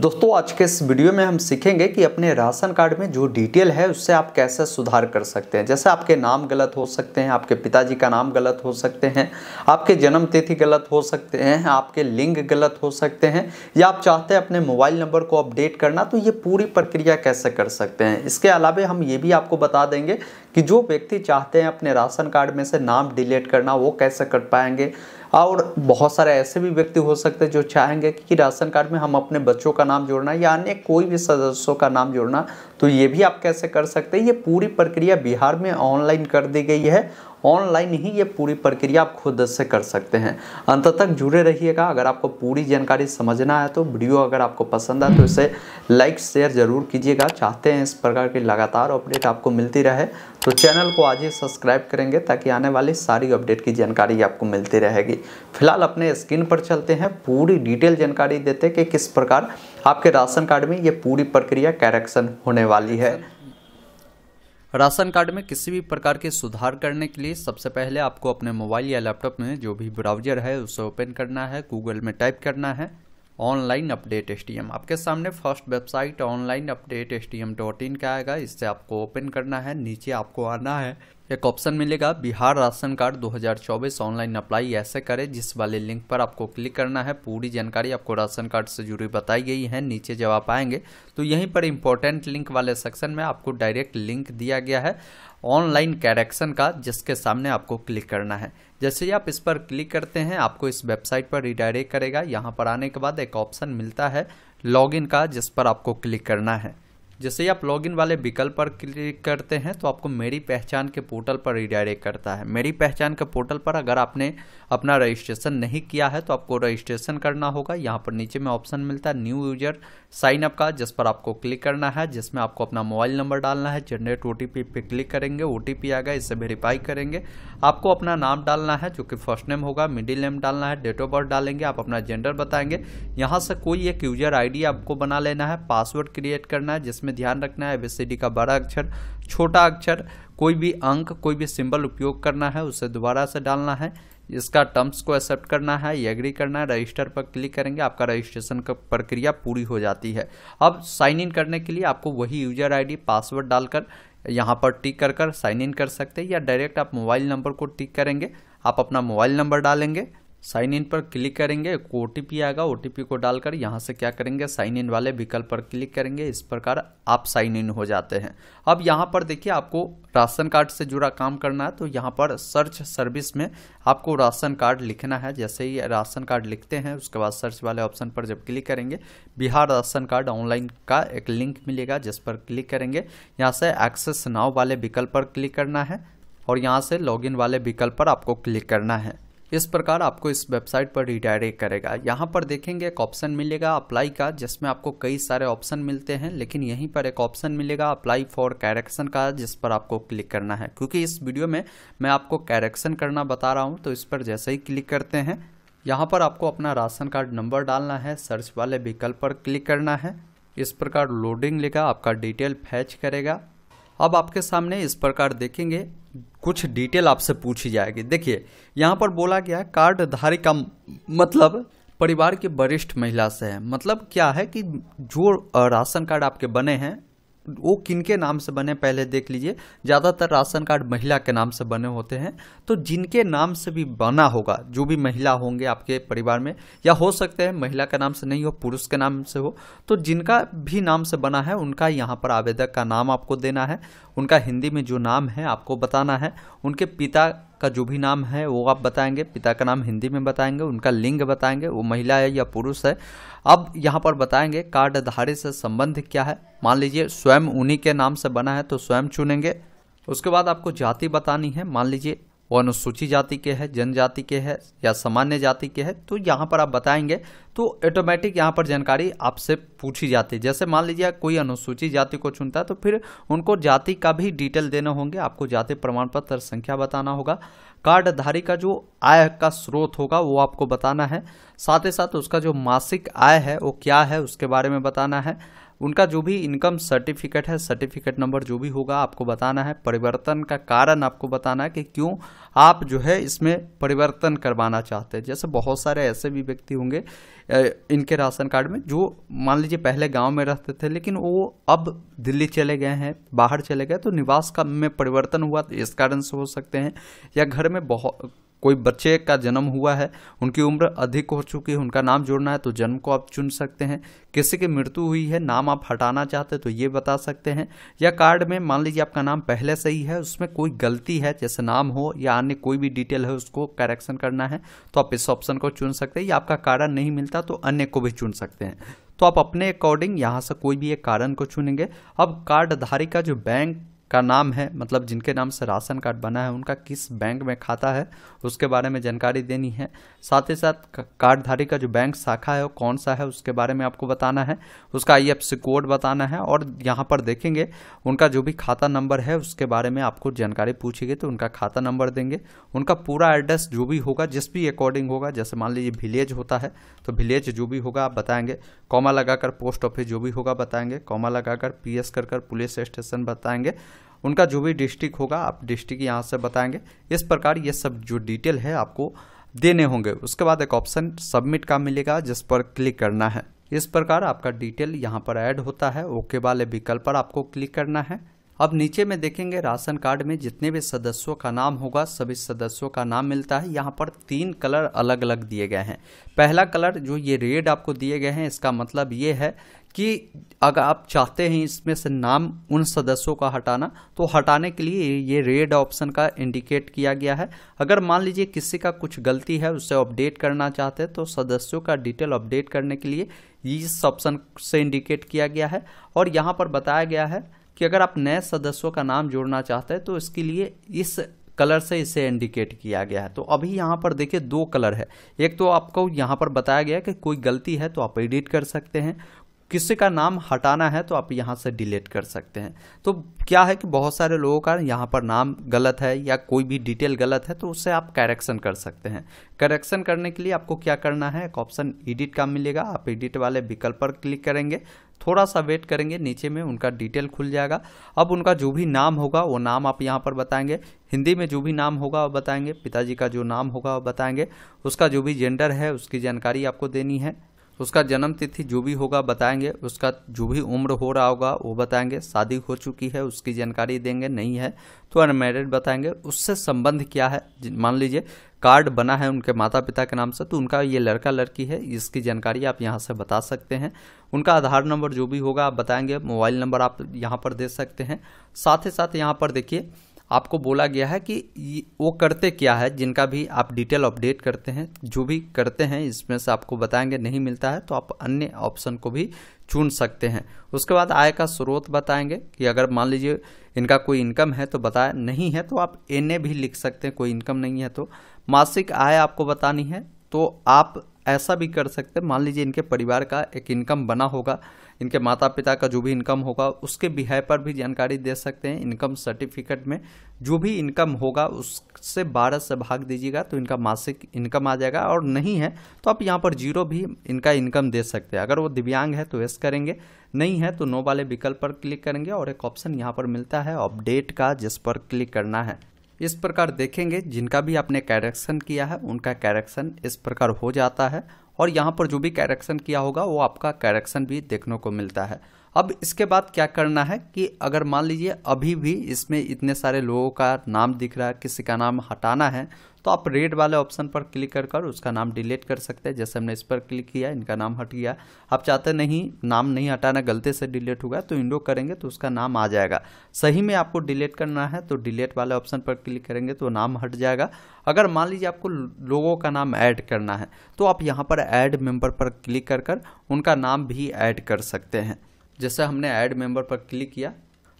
दोस्तों आज के इस वीडियो में हम सीखेंगे कि अपने राशन कार्ड में जो डिटेल है उससे आप कैसे सुधार कर सकते हैं जैसे आपके नाम गलत हो सकते हैं आपके पिताजी का नाम गलत हो सकते हैं आपके जन्म तिथि गलत हो सकते हैं आपके लिंग गलत हो सकते हैं या आप चाहते हैं अपने मोबाइल नंबर को अपडेट करना तो ये पूरी प्रक्रिया कैसे कर सकते हैं इसके अलावा हम ये भी आपको बता देंगे कि जो व्यक्ति चाहते हैं अपने राशन कार्ड में से नाम डिलीट करना वो कैसे कर पाएंगे और बहुत सारे ऐसे भी व्यक्ति हो सकते हैं जो चाहेंगे कि राशन कार्ड में हम अपने बच्चों का नाम जोड़ना या अन्य कोई भी सदस्यों का नाम जोड़ना तो ये भी आप कैसे कर सकते हैं ये पूरी प्रक्रिया बिहार में ऑनलाइन कर दी गई है ऑनलाइन ही ये पूरी प्रक्रिया आप खुद से कर सकते हैं अंत तक जुड़े रहिएगा अगर आपको पूरी जानकारी समझना है तो वीडियो अगर आपको पसंद आए तो इसे लाइक शेयर ज़रूर कीजिएगा चाहते हैं इस प्रकार की लगातार अपडेट आपको मिलती रहे तो चैनल को आज ही सब्सक्राइब करेंगे ताकि आने वाली सारी अपडेट की जानकारी आपको मिलती रहेगी फिलहाल अपने स्क्रीन पर चलते हैं पूरी डिटेल जानकारी देते कि किस प्रकार आपके राशन कार्ड में ये पूरी प्रक्रिया कैरेक्शन होने वाली है राशन कार्ड में किसी भी प्रकार के सुधार करने के लिए सबसे पहले आपको अपने मोबाइल या लैपटॉप में जो भी ब्राउजर है उसे ओपन करना है गूगल में टाइप करना है ऑनलाइन अपडेट एस आपके सामने first website online updates का आएगा इससे आपको ओपन करना है नीचे आपको आना है एक ऑप्शन मिलेगा Bihar ration card 2024 online apply ऐसे करें जिस वाले लिंक पर आपको क्लिक करना है पूरी जानकारी आपको राशन कार्ड से जुड़ी बताई गई है नीचे जब आप आएंगे तो यहीं पर इंपॉर्टेंट लिंक वाले सेक्शन में आपको डायरेक्ट लिंक दिया गया है ऑनलाइन कैरेक्शन का जिसके सामने आपको क्लिक करना है जैसे ही आप इस पर क्लिक करते हैं आपको इस वेबसाइट पर रिडायरेक्ट करेगा यहाँ पर आने के बाद एक ऑप्शन मिलता है लॉग का जिस पर आपको क्लिक करना है जैसे ही आप लॉगिन वाले विकल्प पर क्लिक करते हैं तो आपको मेरी पहचान के पोर्टल पर रिडायरेक्ट करता है मेरी पहचान के पोर्टल पर अगर आपने अपना रजिस्ट्रेशन नहीं किया है तो आपको रजिस्ट्रेशन करना होगा यहाँ पर नीचे में ऑप्शन मिलता है न्यू यूजर साइनअप का जिस पर आपको क्लिक करना है जिसमें आपको अपना मोबाइल नंबर डालना है जनरेट ओ टी पे क्लिक करेंगे ओ आ गया इससे वेरीफाई करेंगे आपको अपना नाम डालना है जो कि फर्स्ट नेम होगा मिडिल नेम डालना है डेट ऑफ बर्थ डालेंगे आप अपना जेंडर बताएंगे यहाँ से कोई एक यूजर आई आपको बना लेना है पासवर्ड क्रिएट करना है जिसमें ध्यान रखना है एबीसीडी का बड़ा अक्षर छोटा अक्षर कोई भी अंक कोई भी सिंबल उपयोग करना है उसे दोबारा से डालना है इसका टर्म्स को एक्सेप्ट करना है ये एग्री करना है रजिस्टर पर क्लिक करेंगे आपका रजिस्ट्रेशन का प्रक्रिया पूरी हो जाती है अब साइन इन करने के लिए आपको वही यूजर आईडी पासवर्ड डालकर यहाँ पर टिक कर कर साइन इन कर सकते हैं या डायरेक्ट आप मोबाइल नंबर को टिक करेंगे आप अपना मोबाइल नंबर डालेंगे साइन इन पर क्लिक करेंगे ओ टी आएगा ओ को डालकर यहाँ से क्या करेंगे साइन इन वाले विकल्प पर क्लिक करेंगे इस प्रकार आप साइन इन हो जाते हैं अब यहाँ पर देखिए आपको राशन कार्ड से जुड़ा काम करना है तो यहाँ पर सर्च सर्विस में आपको राशन कार्ड लिखना है जैसे ही राशन कार्ड लिखते हैं उसके बाद सर्च वाले ऑप्शन पर जब क्लिक करेंगे बिहार राशन कार्ड ऑनलाइन का एक लिंक मिलेगा जिस पर क्लिक करेंगे यहाँ से एक्सेस नाव वाले विकल्प पर क्लिक करना है और यहाँ से लॉग वाले विकल्प पर आपको क्लिक करना है इस प्रकार आपको इस वेबसाइट पर रिडायरेक्ट करेगा यहाँ पर देखेंगे एक ऑप्शन मिलेगा अप्लाई का जिसमें आपको कई सारे ऑप्शन मिलते हैं लेकिन यहीं पर एक ऑप्शन मिलेगा अप्लाई फॉर कैरेक्शन का जिस पर आपको क्लिक करना है क्योंकि इस वीडियो में मैं आपको कैरेक्शन करना बता रहा हूँ तो इस पर जैसे ही क्लिक करते हैं यहाँ पर आपको अपना राशन कार्ड नंबर डालना है सर्च वाले विकल्प पर क्लिक करना है इस प्रकार लोडिंग लेगा आपका डिटेल फैच करेगा अब आपके सामने इस प्रकार देखेंगे कुछ डिटेल आपसे पूछी जाएगी देखिए यहाँ पर बोला गया है धारी का मतलब परिवार की वरिष्ठ महिला से है मतलब क्या है कि जो राशन कार्ड आपके बने हैं वो किन के नाम से बने पहले देख लीजिए ज़्यादातर राशन कार्ड महिला के नाम से बने होते हैं तो जिनके नाम से भी बना होगा जो भी महिला होंगे आपके परिवार में या हो सकते हैं महिला के नाम से नहीं हो पुरुष के नाम से हो तो जिनका भी नाम से बना है उनका यहाँ पर आवेदक का नाम आपको देना है उनका हिंदी में जो नाम है आपको बताना है उनके पिता का जो भी नाम है वो आप बताएंगे पिता का नाम हिंदी में बताएंगे उनका लिंग बताएंगे वो महिला है या पुरुष है अब यहाँ पर बताएंगे कार्डधारी से संबंध क्या है मान लीजिए स्वयं उन्हीं के नाम से बना है तो स्वयं चुनेंगे उसके बाद आपको जाति बतानी है मान लीजिए वो अनुसूचित जाति के है जनजाति के है या सामान्य जाति के है तो यहाँ पर आप बताएंगे तो ऑटोमेटिक यहाँ पर जानकारी आपसे पूछी जाती है जैसे मान लीजिए कोई अनुसूचित जाति को चुनता है तो फिर उनको जाति का भी डिटेल देना होंगे आपको जाति प्रमाण पत्र संख्या बताना होगा कार्डधारी का जो आय का स्रोत होगा वो आपको बताना है साथ ही साथ उसका जो मासिक आय है वो क्या है उसके बारे में बताना है उनका जो भी इनकम सर्टिफिकेट है सर्टिफिकेट नंबर जो भी होगा आपको बताना है परिवर्तन का कारण आपको बताना है कि क्यों आप जो है इसमें परिवर्तन करवाना चाहते हैं जैसे बहुत सारे ऐसे भी व्यक्ति होंगे इनके राशन कार्ड में जो मान लीजिए पहले गांव में रहते थे लेकिन वो अब दिल्ली चले गए हैं बाहर चले गए तो निवास का में परिवर्तन हुआ तो इस कारण से हो सकते हैं या घर में बहुत कोई बच्चे का जन्म हुआ है उनकी उम्र अधिक हो चुकी है उनका नाम जोड़ना है तो जन्म को आप चुन सकते हैं किसी की मृत्यु हुई है नाम आप हटाना चाहते हैं तो ये बता सकते हैं या कार्ड में मान लीजिए आपका नाम पहले से ही है उसमें कोई गलती है जैसे नाम हो या अन्य कोई भी डिटेल है उसको करेक्शन करना है तो आप इस ऑप्शन को चुन सकते हैं या आपका कारण नहीं मिलता तो अन्य को भी चुन सकते हैं तो आप अपने अकॉर्डिंग यहाँ से कोई भी एक कारण को चुनेंगे अब कार्डधारी का जो बैंक का नाम है मतलब जिनके नाम से राशन कार्ड बना है उनका किस बैंक में खाता है उसके बारे में जानकारी देनी है साथ ही साथ कार्डधारी का जो बैंक शाखा है वो कौन सा है उसके बारे में आपको बताना है उसका आई कोड बताना है और यहाँ पर देखेंगे उनका जो भी खाता नंबर है उसके बारे में आपको जानकारी पूछी तो उनका खाता नंबर देंगे उनका पूरा एड्रेस जो भी होगा जिस भी अकॉर्डिंग होगा जैसे मान लीजिए विलेज होता है तो विलेज जो भी होगा आप बताएंगे कॉमा लगाकर पोस्ट ऑफिस जो भी होगा बताएंगे कॉमा लगाकर पी एस कर कर पुलिस स्टेशन बताएंगे उनका जो भी डिस्ट्रिक्ट होगा आप डिस्ट्रिक्ट यहाँ से बताएंगे इस प्रकार ये सब जो डिटेल है आपको देने होंगे उसके बाद एक ऑप्शन सबमिट का मिलेगा जिस पर क्लिक करना है इस प्रकार आपका डिटेल यहाँ पर ऐड होता है ओके वाले विकल्प पर आपको क्लिक करना है अब नीचे में देखेंगे राशन कार्ड में जितने भी सदस्यों का नाम होगा सभी सदस्यों का नाम मिलता है यहाँ पर तीन कलर अलग अलग दिए गए हैं पहला कलर जो ये रेड आपको दिए गए हैं इसका मतलब ये है कि अगर आप चाहते हैं इसमें से नाम उन सदस्यों का हटाना तो हटाने के लिए ये रेड ऑप्शन का इंडिकेट किया गया है अगर मान लीजिए किसी का कुछ गलती है उसे अपडेट करना चाहते हैं तो सदस्यों का डिटेल अपडेट करने के लिए इस ऑप्शन से इंडिकेट किया गया है और यहाँ पर बताया गया है कि अगर आप नए सदस्यों का नाम जोड़ना चाहते हैं तो इसके लिए इस कलर से इसे इंडिकेट किया गया है तो अभी यहाँ पर देखिए दो कलर है एक तो आपको यहाँ पर बताया गया है कि कोई गलती है तो आप एडिट कर सकते हैं किसी का नाम हटाना है तो आप यहाँ से डिलीट कर सकते हैं तो क्या है कि बहुत सारे लोगों का यहाँ पर नाम गलत है या कोई भी डिटेल गलत है तो उससे आप करेक्शन कर सकते हैं करेक्शन करने के लिए आपको क्या करना है एक ऑप्शन एडिट का मिलेगा आप एडिट वाले विकल्प पर क्लिक करेंगे थोड़ा सा वेट करेंगे नीचे में उनका डिटेल खुल जाएगा अब उनका जो भी नाम होगा वो नाम आप यहाँ पर बताएंगे हिंदी में जो भी नाम होगा वो बताएंगे पिताजी का जो नाम होगा वो बताएंगे उसका जो भी जेंडर है उसकी जानकारी आपको देनी है उसका जन्म तिथि जो भी होगा बताएंगे उसका जो भी उम्र हो रहा होगा वो बताएंगे शादी हो चुकी है उसकी जानकारी देंगे नहीं है तो अनमेरिड बताएंगे उससे संबंध क्या है मान लीजिए कार्ड बना है उनके माता पिता के नाम से तो उनका ये लड़का लड़की है इसकी जानकारी आप यहाँ से बता सकते हैं उनका आधार नंबर जो भी होगा आप बताएंगे मोबाइल नंबर आप यहाँ पर दे सकते हैं साथ ही साथ यहाँ पर देखिए आपको बोला गया है कि वो करते क्या है जिनका भी आप डिटेल अपडेट करते हैं जो भी करते हैं इसमें से आपको बताएंगे नहीं मिलता है तो आप अन्य ऑप्शन को भी चुन सकते हैं उसके बाद आय का स्रोत बताएंगे कि अगर मान लीजिए इनका कोई इनकम है तो बताया नहीं है तो आप एन भी लिख सकते हैं कोई इनकम नहीं है तो मासिक आय आपको बतानी है तो आप ऐसा भी कर सकते हैं मान लीजिए इनके परिवार का एक इनकम बना होगा इनके माता पिता का जो भी इनकम होगा उसके बिहाय पर भी जानकारी दे सकते हैं इनकम सर्टिफिकेट में जो भी इनकम होगा उससे बारह से भाग दीजिएगा तो इनका मासिक इनकम आ जाएगा और नहीं है तो आप यहाँ पर जीरो भी इनका इनकम दे सकते हैं अगर वो दिव्यांग है तो यस करेंगे नहीं है तो नो वाले विकल्प पर क्लिक करेंगे और एक ऑप्शन यहाँ पर मिलता है अपडेट का जिस पर क्लिक करना है इस प्रकार देखेंगे जिनका भी आपने कैरेक्शन किया है उनका कैरेक्शन इस प्रकार हो जाता है और यहाँ पर जो भी करेक्शन किया होगा वो आपका करेक्शन भी देखने को मिलता है अब इसके बाद क्या करना है कि अगर मान लीजिए अभी भी इसमें इतने सारे लोगों का नाम दिख रहा है किसी का नाम हटाना है तो आप रेड वाले ऑप्शन पर क्लिक कर कर उसका नाम डिलीट कर सकते हैं जैसे हमने इस पर क्लिक किया इनका नाम हट गया आप चाहते नहीं नाम नहीं हटाना गलती से डिलीट होगा तो इंडो करेंगे तो उसका नाम आ जाएगा सही में आपको डिलीट करना है तो डिलीट वाले ऑप्शन पर क्लिक करेंगे तो नाम हट जाएगा अगर मान लीजिए आपको लोगों का नाम ऐड करना है तो आप यहाँ पर ऐड मेंबर पर क्लिक कर कर उनका नाम भी ऐड कर सकते हैं जैसे हमने ऐड मेंबर पर क्लिक किया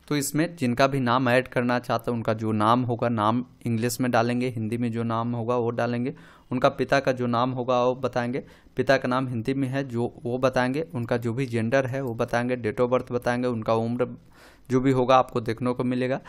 तो इसमें जिनका भी नाम ऐड करना चाहते हैं उनका जो नाम होगा नाम इंग्लिश में डालेंगे हिंदी में जो नाम होगा वो डालेंगे उनका पिता का जो नाम होगा वो बताएंगे पिता का नाम हिंदी में है जो वो बताएंगे उनका जो भी जेंडर है वो बताएंगे डेट ऑफ बर्थ बताएंगे उनका उम्र जो भी होगा आपको देखने को मिलेगा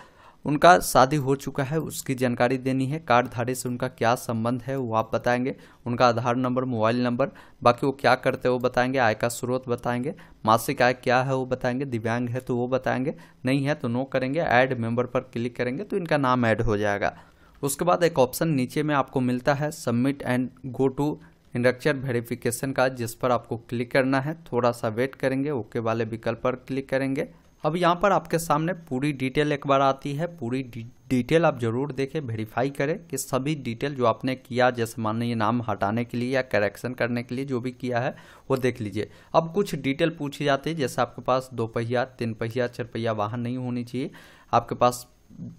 उनका शादी हो चुका है उसकी जानकारी देनी है कार्डधारी से उनका क्या संबंध है वो आप बताएंगे उनका आधार नंबर मोबाइल नंबर बाकी वो क्या करते हैं वो बताएंगे आय का स्रोत बताएंगे मासिक आय क्या है वो बताएंगे दिव्यांग है तो वो बताएंगे नहीं है तो नो करेंगे ऐड मेंबर पर क्लिक करेंगे तो इनका नाम ऐड हो जाएगा उसके बाद एक ऑप्शन नीचे में आपको मिलता है सबमिट एंड गो टू इंडक्चर वेरिफिकेशन का जिस पर आपको क्लिक करना है थोड़ा सा वेट करेंगे ओके वाले विकल्प पर क्लिक करेंगे अब यहाँ पर आपके सामने पूरी डिटेल एक बार आती है पूरी डिटेल आप जरूर देखें वेरीफाई करें कि सभी डिटेल जो आपने किया जैसे मान लीजिए नाम हटाने के लिए या करेक्शन करने के लिए जो भी किया है वो देख लीजिए अब कुछ डिटेल पूछी जाती है जैसे आपके पास दो पहिया तीन पहिया चार पहिया वाहन नहीं होनी चाहिए आपके पास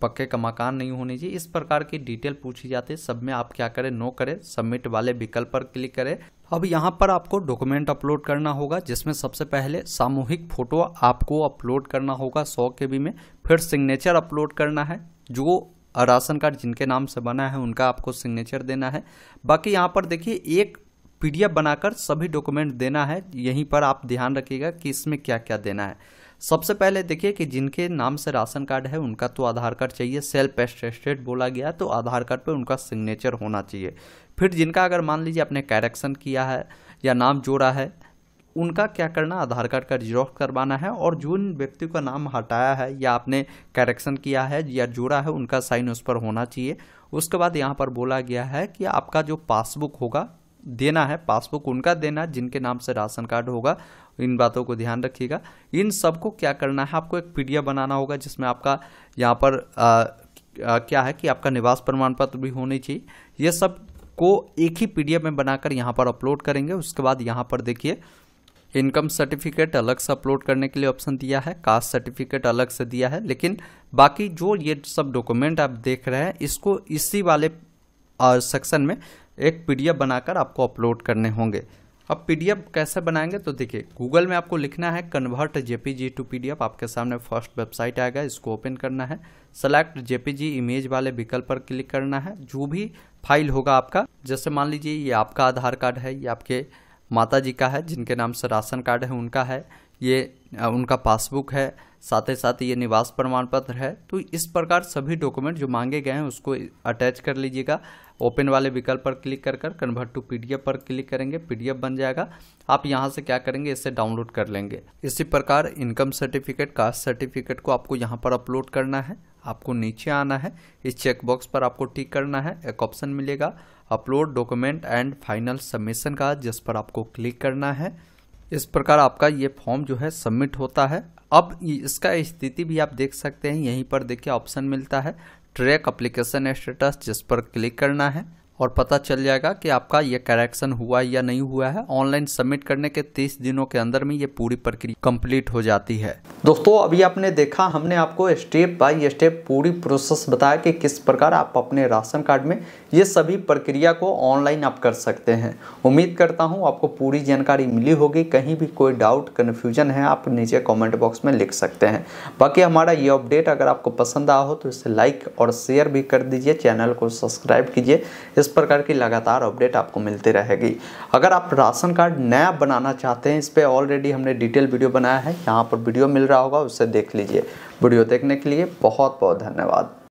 पक्के का मकान नहीं होने चाहिए इस प्रकार की डिटेल पूछी जाती है सब में आप क्या करें नो करें सबमिट वाले विकल्प पर क्लिक करें अब यहाँ पर आपको डॉक्यूमेंट अपलोड करना होगा जिसमें सबसे पहले सामूहिक फोटो आपको अपलोड करना होगा सौ के बी में फिर सिग्नेचर अपलोड करना है जो राशन कार्ड जिनके नाम से बना है उनका आपको सिग्नेचर देना है बाकी यहाँ पर देखिए एक पीडीएफ बनाकर सभी डॉक्यूमेंट देना है यहीं पर आप ध्यान रखिएगा कि इसमें क्या क्या देना है सबसे पहले देखिए कि जिनके नाम से राशन कार्ड है उनका तो आधार कार्ड चाहिए सेल्फ एस्टेस्टेड बोला गया तो आधार कार्ड पर उनका सिग्नेचर होना चाहिए फिर जिनका अगर मान लीजिए आपने कैरेक्शन किया है या नाम जोड़ा है उनका क्या करना आधार कार्ड का जीरोक्स करवाना है और जो व्यक्ति का नाम हटाया है या आपने करेक्शन किया है या जोड़ा है उनका साइन उस पर होना चाहिए उसके बाद यहाँ पर बोला गया है कि आपका जो पासबुक होगा देना है पासबुक उनका देना जिनके नाम से राशन कार्ड होगा इन बातों को ध्यान रखिएगा इन सबको क्या करना है आपको एक पीडीएफ बनाना होगा जिसमें आपका यहाँ पर आ, आ, क्या है कि आपका निवास प्रमाण पत्र भी होनी चाहिए ये सब को एक ही पीडीएफ में बनाकर यहाँ पर अपलोड करेंगे उसके बाद यहाँ पर देखिए इनकम सर्टिफिकेट अलग से अपलोड करने के लिए ऑप्शन दिया है कास्ट सर्टिफिकेट अलग से दिया है लेकिन बाकी जो ये सब डॉक्यूमेंट आप देख रहे हैं इसको इसी वाले सेक्शन में एक पीडीएफ बनाकर आपको अपलोड करने होंगे अब पीडीएफ कैसे बनाएंगे तो देखिए गूगल में आपको लिखना है कन्वर्ट जेपीजी टू पीडीएफ आपके सामने फर्स्ट वेबसाइट आएगा इसको ओपन करना है सेलेक्ट जेपीजी इमेज वाले विकल्प पर क्लिक करना है जो भी फाइल होगा आपका जैसे मान लीजिए ये आपका आधार कार्ड है ये आपके माता जी का है जिनके नाम से राशन कार्ड है उनका है ये उनका पासबुक है साथ ही साथ ये निवास प्रमाण पत्र है तो इस प्रकार सभी डॉक्यूमेंट जो मांगे गए हैं उसको अटैच कर लीजिएगा ओपन वाले विकल्प पर क्लिक कर कर कन्वर्ट टू पीडीएफ पर क्लिक करेंगे पीडीएफ बन जाएगा आप यहाँ से क्या करेंगे इसे डाउनलोड कर लेंगे इसी प्रकार इनकम सर्टिफिकेट कास्ट सर्टिफिकेट को आपको यहाँ पर अपलोड करना है आपको नीचे आना है इस चेकबॉक्स पर आपको टिक करना है एक ऑप्शन मिलेगा upload document and final submission का जिस पर आपको क्लिक करना है इस प्रकार आपका ये फॉर्म जो है सबमिट होता है अब इसका स्थिति भी आप देख सकते हैं यहीं पर देखिए ऑप्शन मिलता है ट्रैक अप्लीकेशन स्टेटस जिस पर क्लिक करना है और पता चल जाएगा कि आपका ये करेक्शन हुआ या नहीं हुआ है ऑनलाइन सबमिट करने के 30 दिनों के अंदर में ये पूरी प्रक्रिया कंप्लीट हो जाती है दोस्तों अभी आपने देखा हमने आपको स्टेप बाय स्टेप पूरी प्रोसेस बताया कि किस प्रकार आप अपने राशन कार्ड में ये सभी प्रक्रिया को ऑनलाइन आप कर सकते हैं उम्मीद करता हूँ आपको पूरी जानकारी मिली होगी कहीं भी कोई डाउट कन्फ्यूजन है आप नीचे कॉमेंट बॉक्स में लिख सकते हैं बाकी हमारा ये अपडेट अगर आपको पसंद आया हो तो इसे लाइक और शेयर भी कर दीजिए चैनल को सब्सक्राइब कीजिए इस प्रकार की लगातार अपडेट आपको मिलती रहेगी अगर आप राशन कार्ड नया बनाना चाहते हैं इस पर ऑलरेडी हमने डिटेल वीडियो बनाया है यहाँ पर वीडियो मिल रहा होगा उससे देख लीजिए वीडियो देखने के लिए बहुत बहुत धन्यवाद